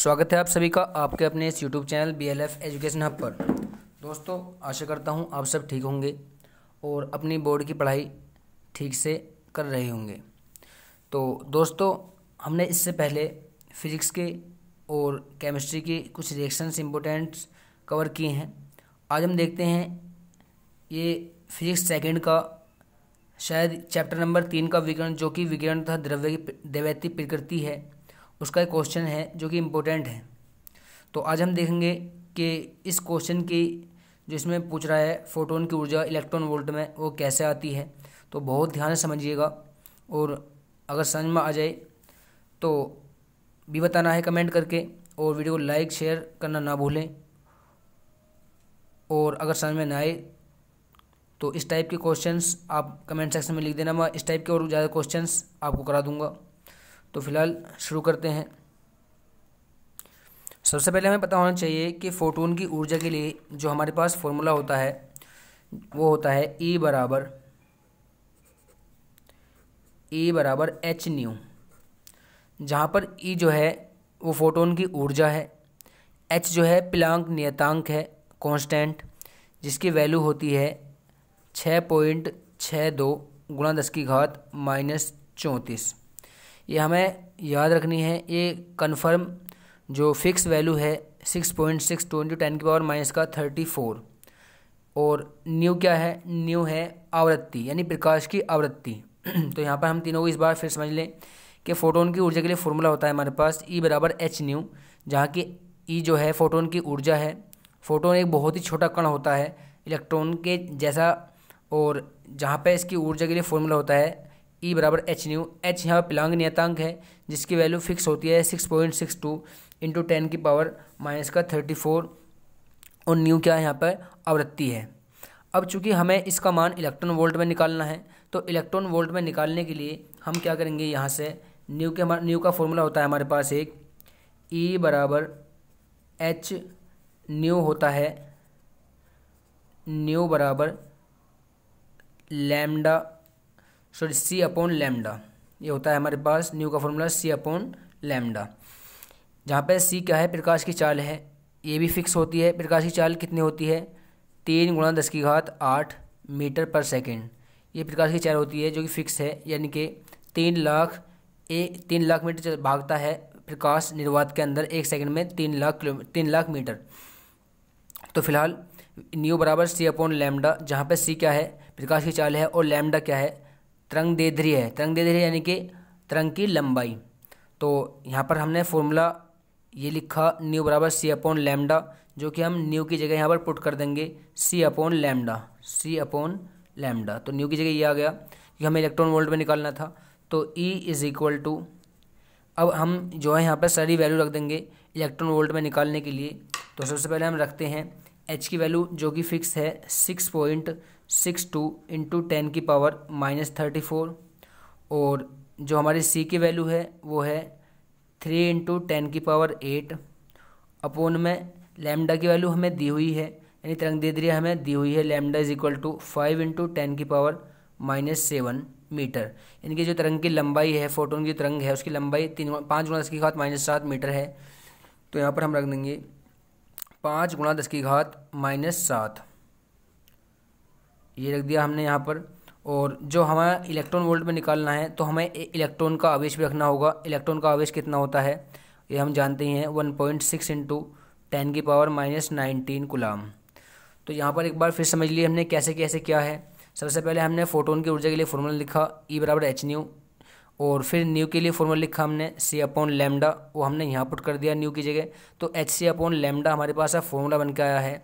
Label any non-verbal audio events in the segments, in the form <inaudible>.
स्वागत है आप सभी का आपके अपने इस YouTube channel B L F education hub पर दोस्तों आशा करता हूँ आप सब ठीक होंगे और अपनी बोर्ड की पढ़ाई ठीक से कर रहे होंगे तो दोस्तों हमने इससे पहले फिजिक्स के और केमिस्ट्री के कुछ रिएक्शंस इम्पोर्टेंट्स कवर किए हैं आज हम देखते हैं ये फिजिक्स सेकेंड का शायद चैप्टर नंबर तीन का विकरण जो कि विकरण तथा द्रव्य की दैवैती प्रकृति है उसका एक क्वेश्चन है जो कि इम्पोर्टेंट है तो आज हम देखेंगे कि इस क्वेश्चन की जो इसमें पूछ रहा है फोटोन की ऊर्जा इलेक्ट्रॉन वोल्ट में वो कैसे आती है तो बहुत ध्यान से समझिएगा और अगर समझ में आ जाए तो भी बताना है कमेंट करके और वीडियो को लाइक शेयर करना ना भूलें और अगर समझ में ना आए तो इस टाइप के क्वेश्चंस आप कमेंट सेक्शन में लिख देना मैं इस टाइप के और ज़्यादा क्वेश्चंस आपको करा दूंगा तो फिलहाल शुरू करते हैं सबसे पहले हमें पता होना चाहिए कि फोटोन की ऊर्जा के लिए जो हमारे पास फॉर्मूला होता है वो होता है ई e बराबर ई e बराबर एच न्यू जहाँ पर ई e जो है वो फोटोन की ऊर्जा है एच जो है प्लांक नियतांक है कांस्टेंट जिसकी वैल्यू होती है छः पॉइंट छः दो गुणा दस की घात माइनस चौंतीस ये हमें याद रखनी है ये कन्फर्म जो फिक्स वैल्यू है six point six twenty ten की पावर माइनस का थर्टी फोर और न्यू क्या है न्यू है आवृत्ति यानी प्रकाश की आवृत्ति <clears throat> तो यहाँ पर हम तीनों को इस बार फिर समझ लें कि फोटोन की ऊर्जा के लिए फॉर्मूला होता है हमारे पास ई e बराबर एच न्यू जहाँ की ई e जो है फोटोन की ऊर्जा है फोटोन एक बहुत ही छोटा कण होता है इलेक्ट्रॉन के जैसा और जहाँ पर इसकी ऊर्जा के लिए फॉर्मूला होता है ई e बराबर एच न्यू एच यहाँ पर प्लांग नियतांक है जिसकी वैल्यू फिक्स होती है six point six two into ten की पावर माइनस का थर्टी फोर और न्यू क्या है यहाँ पर आवृत्ति है अब चूंकि हमें इसका मान इलेक्ट्रॉन वोल्ट में निकालना है तो इलेक्ट्रॉन वोल्ट में निकालने के लिए हम क्या करेंगे यहाँ से न्यू के न्यू का फॉर्मूला होता है हमारे पास एक ई e बराबर एच न्यू होता है न्यू बराबर lambda sorry C upon lambda ये होता है हमारे पास न्यू का फॉर्मूला सी अपॉन लेमडा जहाँ पर सी क्या है प्रकाश की चाल है ये भी फिक्स होती है प्रकाश की चाल कितनी होती है तीन गुणा दस की घात आठ मीटर पर सेकेंड ये प्रकाश की चाल होती है जो कि फिक्स है यानी कि तीन लाख ए तीन लाख मीटर भागता है प्रकाश निर्वात के अंदर एक सेकंड में तीन लाख किलो तीन लाख मीटर तो फिलहाल न्यू बराबर सी अपॉन लैमडा जहाँ पर सी क्या है प्रकाश की चाल है और लैमडा क्या है तरंग देध्री है तरंग देध्री यानी कि तरंग की लंबाई तो यहाँ पर हमने फॉर्मूला ये लिखा न्यू बराबर सी अपॉन लैमडा जो कि हम न्यू की जगह यहाँ पर पुट कर देंगे C upon lambda C upon lambda तो न्यू की जगह ये आ गया कि हमें इलेक्ट्रॉन वोल्ट में निकालना था तो ई इज़ इक्वल टू अब हम जो है यहाँ पर सारी वैल्यू रख देंगे इलेक्ट्रॉन वोल्ट में निकालने के लिए तो सबसे पहले हम रखते हैं एच की वैल्यू जो कि फिक्स है six point six two into ten की पावर माइनस थर्टी फोर और जो हमारी सी की वैल्यू है वो है थ्री इंटू टेन की पावर एट अपोन में लैमडा की वैल्यू हमें दी हुई है यानी तरंग दैर्ध्य हमें दी हुई है lambda is equal to five into ten की पावर माइनस सेवन मीटर इनकी जो तरंग की लंबाई है फोटोन की तरंग है उसकी लंबाई तीन पाँच गुणा दस की घात माइनस सात मीटर है तो यहाँ पर हम रख देंगे पाँच गुणा दस की घात माइनस सात ये रख दिया हमने यहाँ पर और जो हमारा इलेक्ट्रॉन वोल्ट में निकालना है तो हमें इलेक्ट्रॉन का आवेश भी रखना होगा इलेक्ट्रॉन का आवेश कितना होता है ये हम जानते ही हैं one point six into ten की पावर माइनस नाइनटीन गुलाम तो यहाँ पर एक बार फिर समझ लिए हमने कैसे कैसे क्या है सबसे पहले हमने फोटोन की ऊर्जा के लिए फॉर्मूला लिखा ई e बराबर एच न्यू और फिर न्यू के लिए फॉर्मूला लिखा हमने सी अपॉन लेमडा वो हमने यहाँ पुट कर दिया न्यू की जगह तो एच सी अपॉन लेमडा हमारे पास अब फॉर्मूला बन के आया है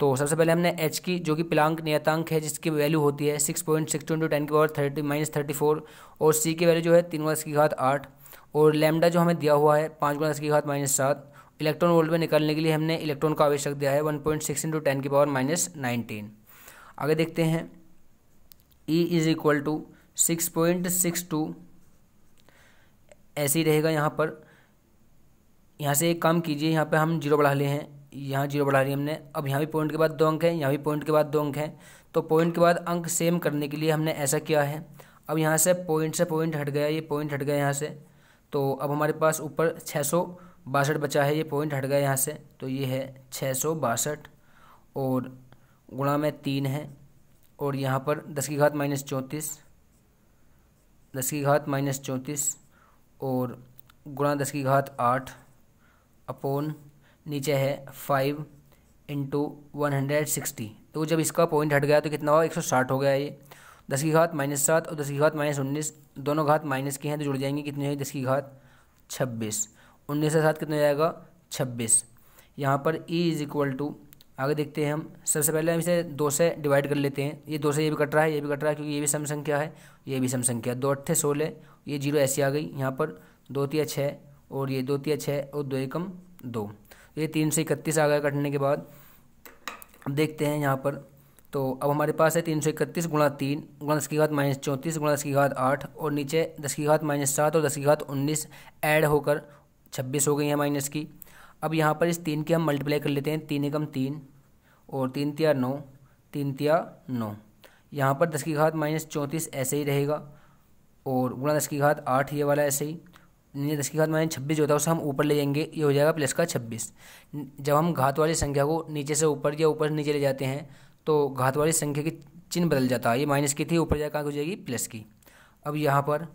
तो सबसे पहले हमने एच की जो कि प्लांक नियतांक है जिसकी वैल्यू होती है six point six two ten की power thirty minus thirty four और सी की वैल्यू जो है तीन गुना की घात आठ और लेमडा जो हमें दिया हुआ है पाँच गुना की घात माइनस सात इलेक्ट्रॉन वोल्ट में निकालने के लिए हमने इलेक्ट्रॉन का आवश्यक दिया है one point six into ten की पावर माइनस नाइनटीन आगे देखते हैं E is equal to six point six two ऐसे ही रहेगा यहाँ पर यहाँ से एक काम कीजिए यहाँ पे हम जीरो बढ़ा ले हैं यहाँ जीरो बढ़ा ली हमने अब यहाँ भी पॉइंट के बाद दो अंक हैं यहाँ भी पॉइंट के बाद दो अंक हैं तो पॉइंट के बाद अंक सेम करने के लिए हमने ऐसा किया है अब यहाँ से पॉइंट से पॉइंट हट गया ये पॉइंट हट गया यहाँ से तो अब हमारे पास ऊपर छः सौ बासठ बचा है ये पॉइंट हट गया यहाँ से तो ये है छः सौ बासठ और गुणा में तीन है और यहाँ पर दस की घात माइनस चौंतीस दस की घात माइनस चौंतीस और गुणा दस की घात आठ अपोन नीचे है five into one hundred sixty तो जब इसका पॉइंट हट गया तो कितना हुआ एक सौ साठ हो गया ये दस की घात माइनस सात और दस की घात माइनस उन्नीस दोनों घात माइनस की हैं तो जुड़ जाएंगे कितनी होगी दस की घात छब्बीस उन्नीस से सात कितना हो जाएगा छब्बीस यहाँ पर ई इज इक्वल टू आगे देखते हैं हम सबसे पहले हम इसे दो से डिवाइड कर लेते हैं ये दो से ये भी कट रहा है ये भी कट रहा है क्योंकि ये भी सम संख्या है ये भी सम संख्या दो अट्ठे सोलह ये जीरो ऐसी आ गई यहाँ पर दो तिया छः और ये दो तिया छः और दो एकम दो ये तीन सौ इकतीस आ गया कटने के बाद अब देखते हैं यहाँ पर तो अब हमारे पास है तीन सौ इकतीस गुणा तीन गुणा दस की घात माइनस चौंतीस गुणा दस की घात आठ और नीचे दस की घात माइनस सात और दस की घात उन्नीस ऐड होकर छब्बीस हो गई है माइनस की अब यहाँ पर इस तीन की हम मल्टीप्लाई कर लेते हैं तीन एकम तीन और तीन तिया नौ तीन तिया नौ यहाँ पर दस की घात माइनस चौंतीस ऐसे ही रहेगा और गुणा दस की घात आठ ये वाला ऐसे ही यानी दस की घात माइनस छब्बीस जो होता है उसे हम ऊपर ले जाएंगे ये हो जाएगा प्लस का छब्बीस जब हम घात वाली संख्या को नीचे से ऊपर या ऊपर से नीचे ले जाते हैं तो घात वाली संख्या की चिन्ह बदल जाता है ये माइनस की थी ऊपर जाकर कहाँ हो जाएगी प्लस की अब यहाँ पर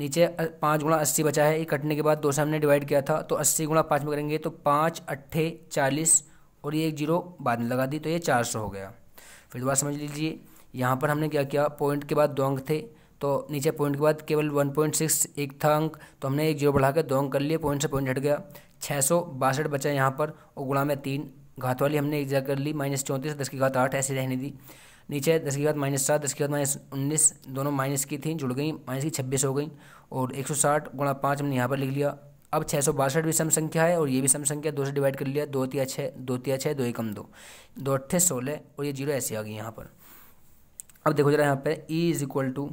नीचे पाँच गुणा अस्सी बचा है ये कटने के बाद दो से हमने डिवाइड किया था तो अस्सी गुणा पाँच में करेंगे तो पाँच अट्ठे चालीस और ये एक जीरो बाद में लगा दी तो ये चार सौ हो गया फिर दोबारा समझ लीजिए यहाँ पर हमने क्या किया पॉइंट के बाद दो अंक थे तो नीचे पॉइंट के बाद केवल वन पॉइंट सिक्स एक था अंक तो हमने एक जीरो बढ़ाकर दो अंक कर लिए पॉइंट से पॉइंट हट गया छः सौ बासठ बचा यहाँ पर और गुणा में तीन घात वाली हमने एक जगह कर ली माइनस चौंतीस दस की घात आठ ऐसे रहने दी नीचे दस की घात माइनस सात दस की घात माइनस उन्नीस दोनों माइनस की थी जुड़ गई माइनस की छब्बीस हो गई और एक सौ साठ गुणा पाँच हमने यहाँ पर लिख लिया अब छः सौ बासठ भी सम संख्या है और ये भी सम संख्या दो से डिवाइड कर लिया दो तिया छः दो तिया छः दो एकम दो दो अट्ठे सोलह और ये जीरो ऐसी आ गई यहाँ पर अब देखो जरा यहाँ पर ई इज इक्वल टू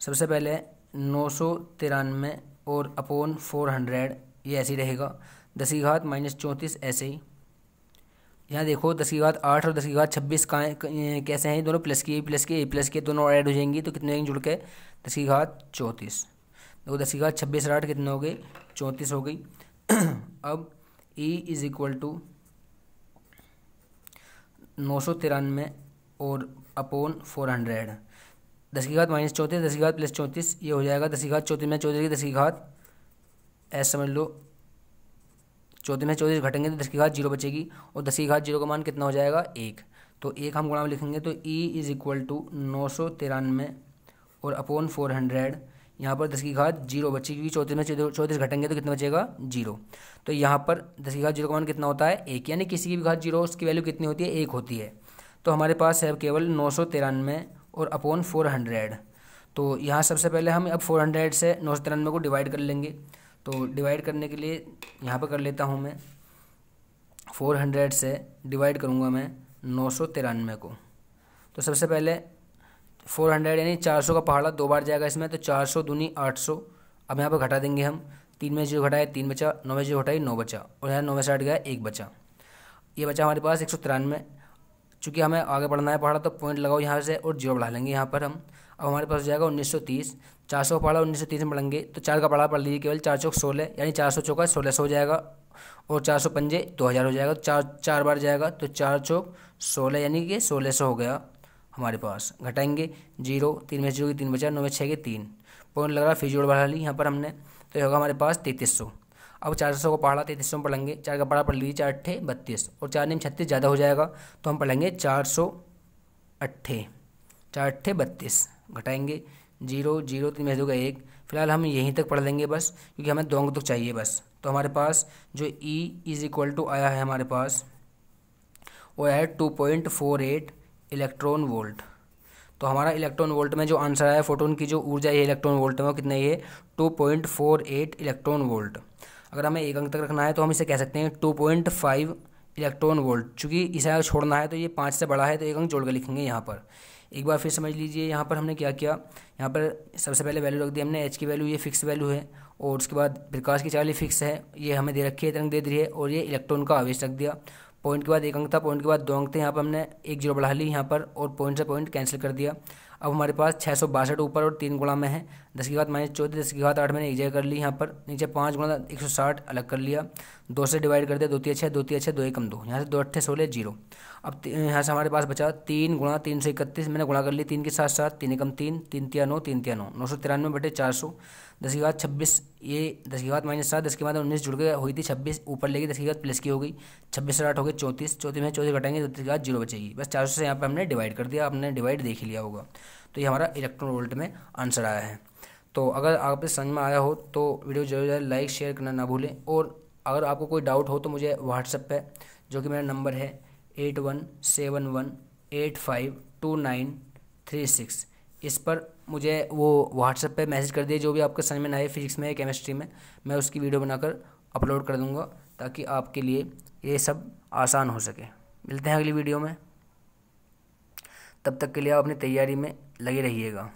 सबसे पहले नौ सौ तिरानवे और अपोन फोर हंड्रेड ये ऐसे ही रहेगा दस की घात माइनस चौंतीस ऐसे ही यहाँ देखो दस की घात आठ और दस की घात छब्बीस का कैसे हैं दोनों प्लस की प्लस ए प्लस के दोनों ऐड हो जाएंगी तो कितने जुड़ के दस की घात चौंतीस देखो दस की घात छब्बीस और आठ कितने हो गए चौंतीस हो गई <clears throat> अब ई इज इक्वल टू नौ सौ तिरानवे और अपोन फोर हंड्रेड दस की घात माइनस चौंतीस दस की घात प्लस चौंतीस ये हो जाएगा दस की घात चौथी में चौंतीस की दस की घात ऐसा समझ लो चौथी में चौंतीस घटेंगे तो दस की घात जीरो बचेगी और दस की घात जीरो का मान कितना हो जाएगा एक तो एक हम गुणा में लिखेंगे तो ई इज इक्वल टू नौ सौ तिरानवे और अपोन फोर हंड्रेड यहाँ पर दस की घात जीरो बची क्योंकि चौंतीस में चौंतीस घटेंगे तो कितना बचेगा जीरो तो यहाँ पर दस की घात जीरो का मान कितना होता है एक यानी किसी की भी घात जीरो उसकी वैल्यू कितनी होती है एक होती है तो हमारे पास है केवल नौ सौ तिरानवे और अपॉन फोर हंड्रेड तो यहाँ सबसे पहले हम अब फोर हंड्रेड से नौ सौ तिरानवे को डिवाइड कर लेंगे तो डिवाइड करने के लिए यहाँ पर कर लेता हूँ मैं फोर हंड्रेड से डिवाइड करूँगा मैं नौ सौ तिरानवे को तो सबसे पहले फोर हंड्रेड यानी चार सौ का पहाड़ा दो बार जाएगा इसमें तो चार सौ दूनी आठ सौ अब यहाँ पर घटा देंगे हम तीन में जीरो घटाए तीन बचा नौ में जीरो घटाई नौ बचा और यहाँ नौ में से हट गया एक बचा ये बचा हमारे पास एक सौ तिरानवे चूँकि हमें आगे बढ़ना है पहाड़ा तो पॉइंट लगाओ यहाँ से और जीरो बढ़ा लेंगे यहाँ पर हम अब हमारे पास जाएगा उन्नीस सौ तीस चार सौ पहाड़ा उन्नीस सौ तीस में बढ़ेंगे तो चार का पहाड़ा पढ़ लीजिए केवल चार सौ सोलह यानी चार सौ चौका सोलह सौ हो जाएगा और चार सौ पंजे दो हज़ार हो जाएगा तो चार चार बार जाएगा तो चार चौक सोलह यानी कि सोलह सौ हो गया हमारे पास घटाएंगे जीरो तीन में जीरो तीन बचा नौ में छः के तीन पॉइंट लग रहा फिर जोड़ बढ़ा ली यहाँ पर हमने तो ये होगा हमारे पास तैंतीस सौ अब चार सौ को पहाड़ा तैतीस सौ पढ़ेंगे चार का पहाड़ा पढ़ लीजिए चार अट्ठे बत्तीस और चार नीम छत्तीस ज़्यादा हो जाएगा तो हम पढ़ेंगे चार सौ अट्ठे चार अट्ठे बत्तीस घटाएंगे जीरो जीरो तीन भेज दोगे एक फिलहाल हम यहीं तक पढ़ लेंगे बस क्योंकि हमें दोंग तक तो चाहिए बस तो हमारे पास जो ई इज इक्वल टू आया है हमारे पास वो है two point four eight electron volt तो हमारा इलेक्ट्रॉन वोल्ट में जो आंसर आया फोटोन की जो ऊर्जा है इलेक्ट्रॉन वोल्ट में वो कितना ही है two point four eight electron volt अगर हमें एक अंक तक रखना है तो हम इसे कह सकते हैं two point five electron volt चूँकि इसे अगर छोड़ना है तो ये पाँच से बड़ा है तो एक अंक जोड़कर लिखेंगे यहाँ पर एक बार फिर समझ लीजिए यहाँ पर हमने क्या किया यहाँ पर सबसे पहले वैल्यू रख दी हमने एच की वैल्यू ये फिक्स वैल्यू है और उसके बाद प्रकाश की चार्ली फिक्स है ये हमें दे रखी है तरंग दे दी है और ये इलेक्ट्रॉन का आवेश रख दिया पॉइंट के बाद एक अंक था पॉइंट के बाद दो अंक थे यहाँ पर हमने एक जीरो बढ़ा ली यहाँ पर और पॉइंट से पॉइंट कैंसिल कर दिया अब हमारे पास छः सौ बासठ ऊपर और तीन गुणा में है दस की घात माइनस चौदह दस की घात आठ मैंने एक जगह कर ली यहाँ पर नीचे पाँच गुणा एक सौ साठ अलग कर लिया दो से डिवाइड कर दिया दो तीन छः दो तीन छः दो एकम दो यहाँ से दो अट्ठे सोलह जीरो अब यहाँ से हमारे पास बचा तीन गुणा तीन सौ इकतीस मैंने गुणा कर ली तीन के साथ साथ तीन एकम तीन तीन तिया नौ तीन तिया नौ नौ सौ तिरानवे बटे चार सौ दस की घात छब्बीस ये दस की घात माइनस सात दस की बाद उन्नीस जुड़ के हुई थी छब्बीस ऊपर लेगी दस की घात प्लस की हो गई छब्बीस से आठ हो गई चौंतीस चौथी में चौथी घटाएंगे तो दस की घात जीरो बचेगी बस चार सौ से यहाँ पर हमने डिवाइड कर दिया आपने डिवाइड देख लिया होगा तो ये हमारा इलेक्ट्रॉन वोल्ट में आंसर आया है तो अगर आप समझ में आया हो तो वीडियो जरूर जरूर लाइक शेयर करना ना भूलें और अगर आपको कोई डाउट हो तो मुझे व्हाट्सएप पे जो कि मेरा नंबर है eight one seven one eight five two nine three six इस पर मुझे वो व्हाट्सएप पे मैसेज कर दिए जो भी आपके समझ में आए फिजिक्स में या केमिस्ट्री में मैं उसकी वीडियो बनाकर अपलोड कर दूंगा ताकि आपके लिए ये सब आसान हो सके मिलते हैं अगली वीडियो में तब तक के लिए आप अपनी तैयारी में लगे रहिएगा